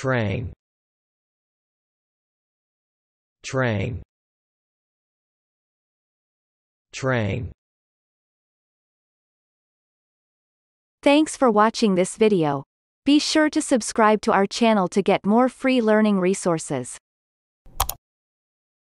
Trang Trang Trang Thanks for watching this video. Be sure to subscribe to our channel to get more free learning resources.